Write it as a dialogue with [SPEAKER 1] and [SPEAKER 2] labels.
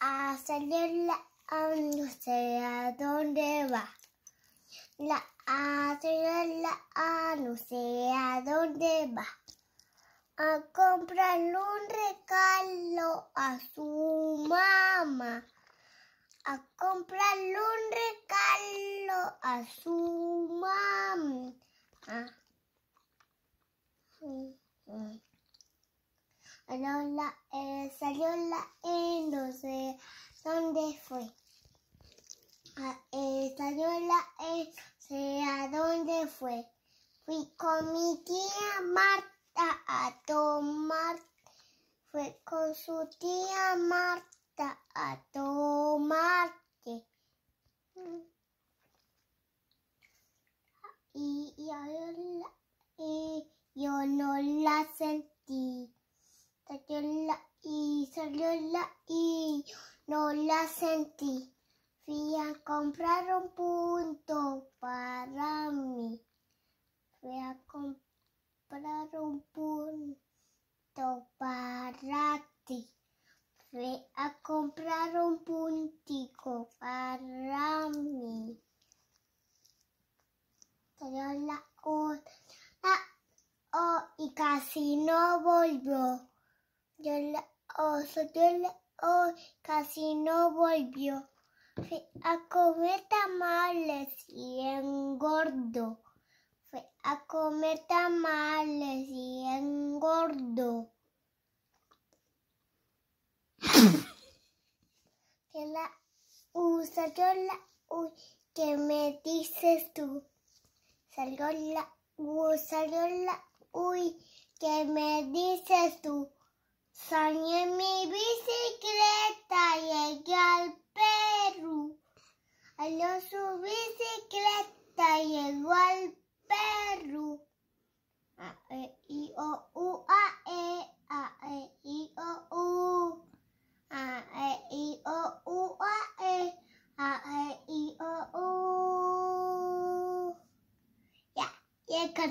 [SPEAKER 1] a salir a no sé a dónde va. La a salir a no sé a dónde va. A comprarle un regalo a su mamá. A comprarle un regalo a su mamá. Salió la, eh, ah, eh, salió la E, no sé dónde fue. salió la E, no sé a dónde fue. Fui con mi tía Marta a tomar. Fue con su tía Marta a tomar. Y, yo no la eh, sentí la y no la sentí. Fui a comprar un punto para mí. Fui a comprar un punto para ti. Fui a comprar un puntico para mí. la oh, y casi no volvió. Yo la la hoy casi no volvió fue a comer tamales y engordo. Fue a comer tamales y engordo. que la usa, yo la uy, que me dices tú. Salió la usa, la uy, que me dices tú. Soñé mi bicicleta, llegué al Perú. Aló su bicicleta, llegó al Perú. A, E, I, O, U, A, E, A, E, I, O, U. A, e, e, A, E, I, O, U. Ya,